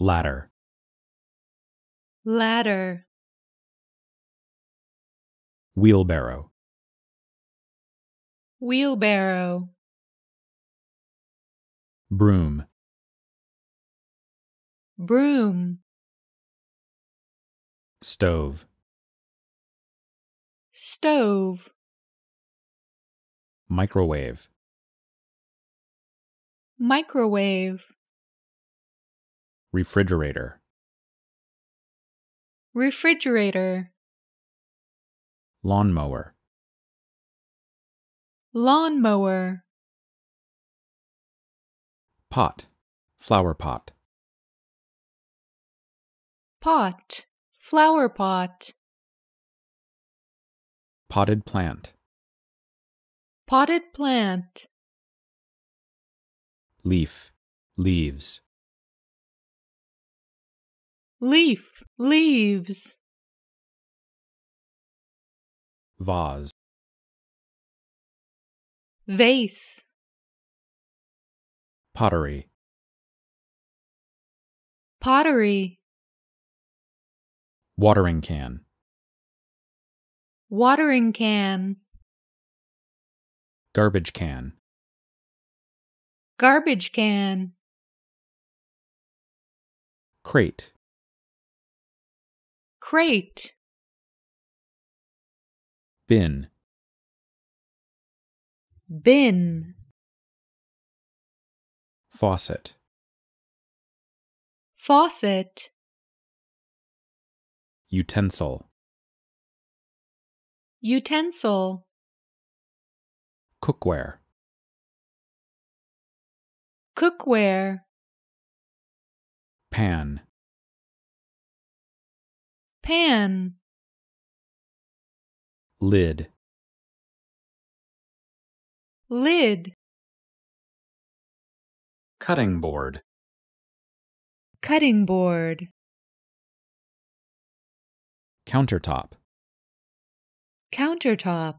Ladder. Ladder. Wheelbarrow. Wheelbarrow. Broom. Broom. Stove. Stove. Microwave. Microwave. Refrigerator. Refrigerator. Lawnmower. Lawnmower. Pot. Flower pot. Pot. Flower pot. Potted plant. Potted plant. Leaf. Leaves leaf, leaves. Vase, vase, pottery, pottery, watering can, watering can, garbage can, garbage can, crate, Crate. Bin. Bin. Faucet. Faucet. Utensil. Utensil. Cookware. Cookware. Pan. Pan. Lid. Lid. Cutting board. Cutting board. Countertop. Countertop.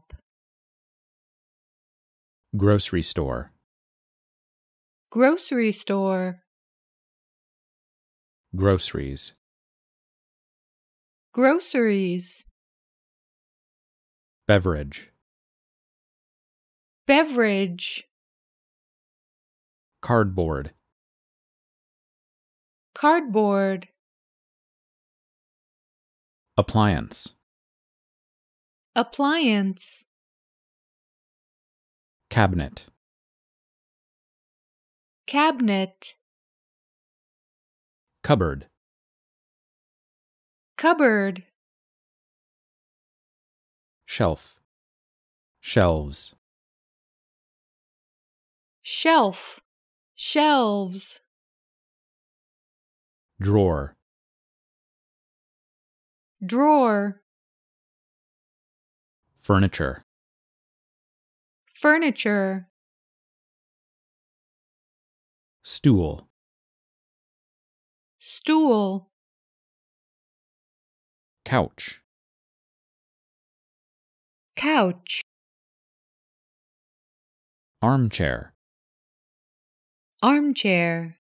Grocery store. Grocery store. Groceries. Groceries. Beverage. Beverage. Cardboard. Cardboard. Appliance. Appliance. Cabinet. Cabinet. Cupboard. Cupboard. Shelf. Shelves. Shelf. Shelves. Drawer. Drawer. Furniture. Furniture. Stool. Stool. Couch. Couch. Armchair. Armchair.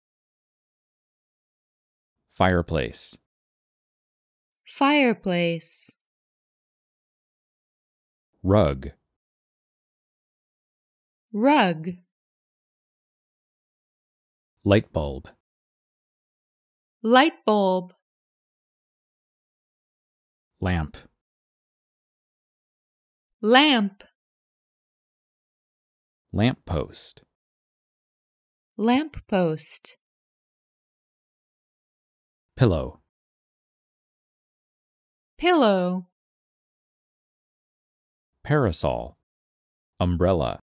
Fireplace. Fireplace. Rug. Rug. Light bulb. Light bulb. Lamp. Lamp. Lamp post. Lamp post. Pillow. Pillow. Parasol. Umbrella.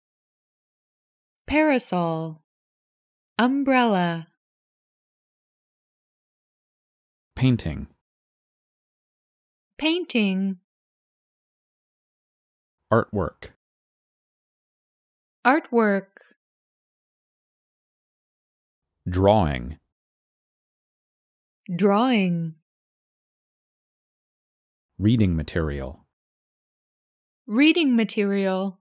Parasol. Umbrella. Painting. Painting. Artwork. Artwork. Drawing. Drawing. Reading material. Reading material.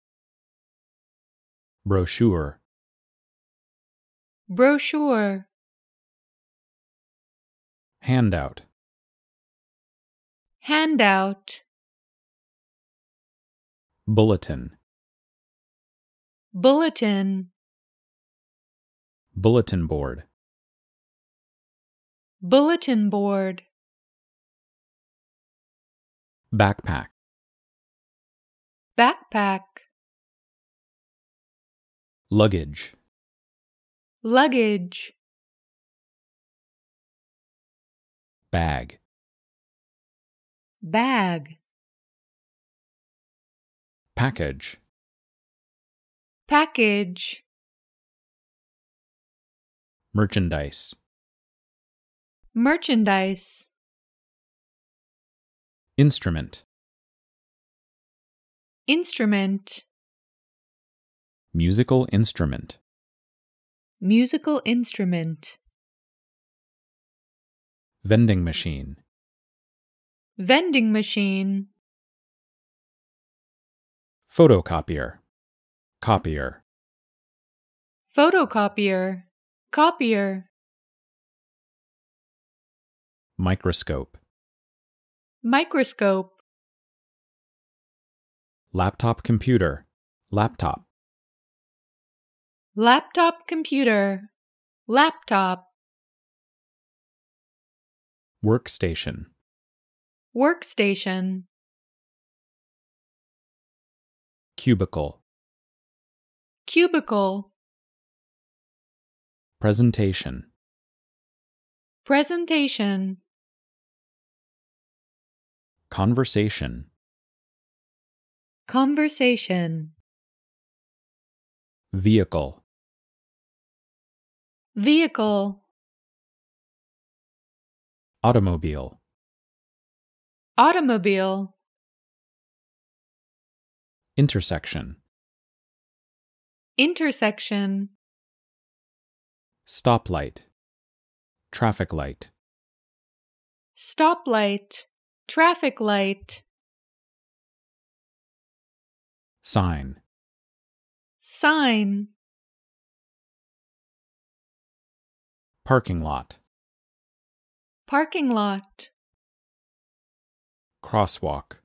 Brochure. Brochure. Handout handout bulletin bulletin bulletin board bulletin board backpack backpack luggage luggage bag bag package package merchandise merchandise instrument instrument musical instrument musical instrument vending machine Vending machine. Photocopier. Copier. Photocopier. Copier. Microscope. Microscope. Laptop computer. Laptop. Laptop computer. Laptop. Workstation. Workstation Cubicle Cubicle Presentation Presentation Conversation Conversation Vehicle Vehicle Automobile Automobile. Intersection. Intersection. Stoplight. Traffic light. Stoplight. Traffic light. Sign. Sign. Parking lot. Parking lot. Crosswalk.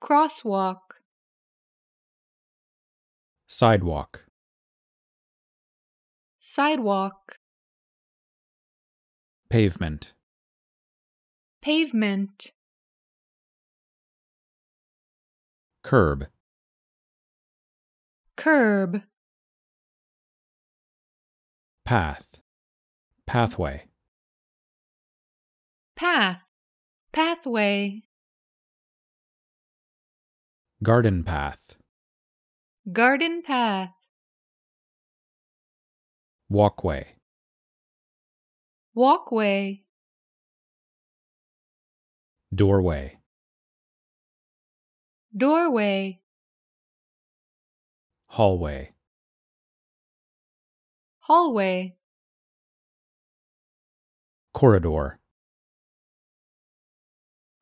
Crosswalk. Sidewalk. Sidewalk. Pavement. Pavement. Curb. Curb. Path. Pathway. Path. Pathway. Garden path. Garden path. Walkway. Walkway. Doorway. Doorway. Hallway. Hallway. Corridor.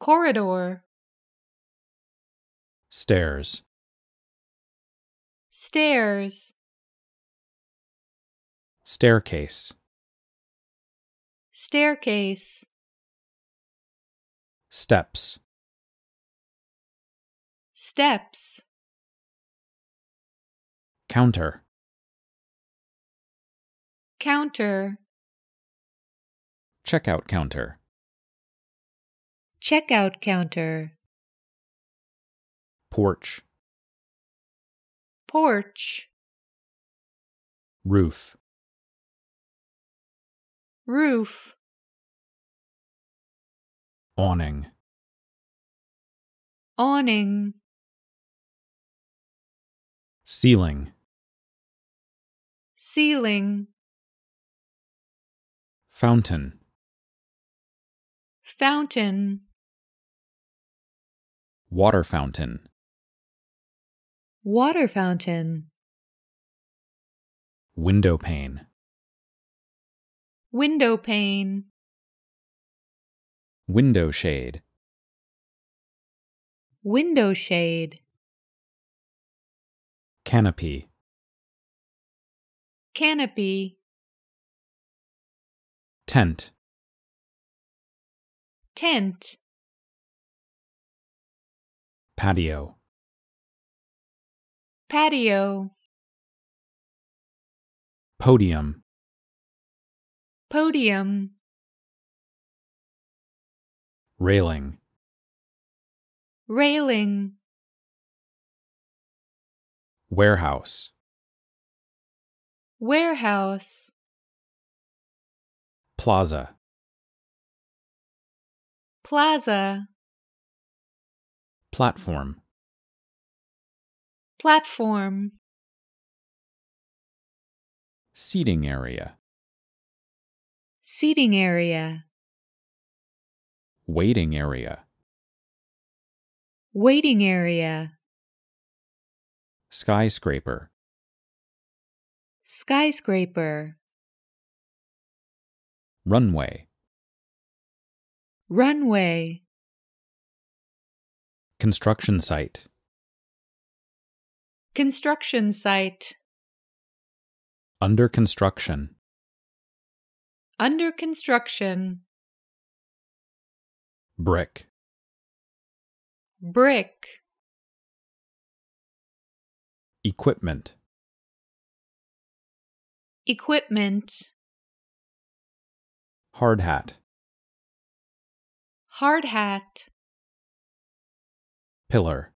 Corridor. Stairs. Stairs. Staircase. Staircase. Steps. Steps. Counter. Counter. Checkout counter. Checkout counter. Porch. Porch. Roof. Roof. Awning. Awning. Ceiling. Ceiling. Fountain. Fountain. Water fountain. Water fountain. Window pane. Window pane. Window shade. Window shade. Canopy. Canopy. Tent. Tent. Patio. Patio. Podium. Podium. Railing. Railing. Warehouse. Warehouse. Plaza. Plaza. Platform. Platform. Seating area. Seating area. Waiting area. Waiting area. Skyscraper. Skyscraper. Runway. Runway. Construction site. Construction site. Under construction. Under construction. Brick. Brick. Equipment. Equipment. Hard hat. Hard hat. Pillar.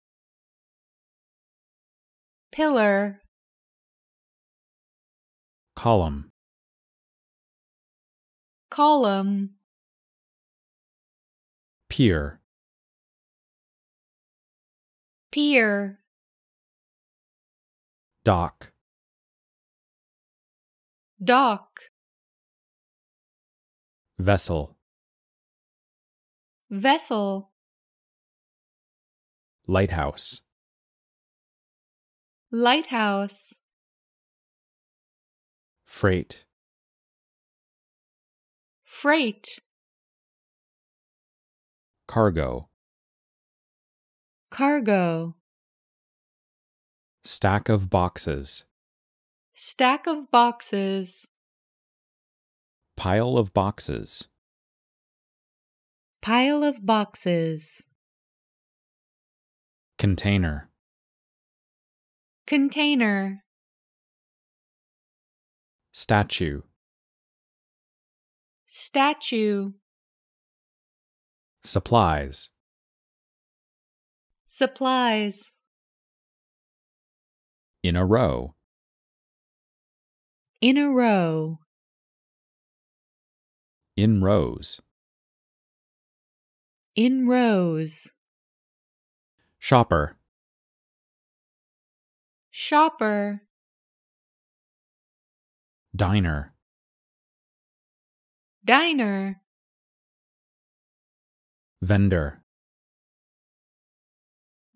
Pillar. Column. Column. Pier. Pier. Dock. Dock. Vessel. Vessel. Lighthouse. Lighthouse. Freight. Freight. Cargo. Cargo. Stack of boxes. Stack of boxes. Pile of boxes. Pile of boxes. Container. Container. Statue. Statue. Supplies. Supplies. In a row. In a row. In rows. In rows. Shopper. Shopper. Diner. Diner. Vendor.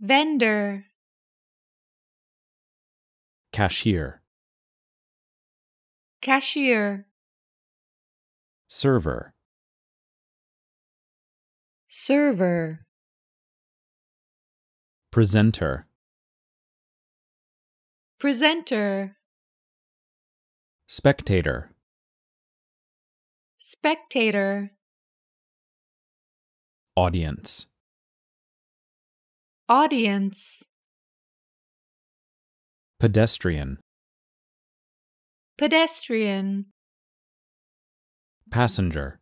Vendor. Cashier. Cashier. Server. Server. Presenter. Presenter. Spectator. Spectator. Audience. Audience. Pedestrian. Pedestrian. Passenger.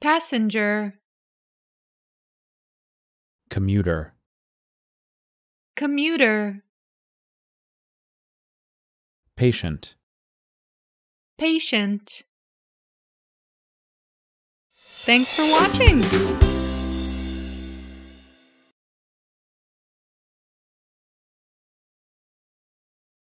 Passenger. Commuter. Commuter. Patient. Patient. Thanks for watching.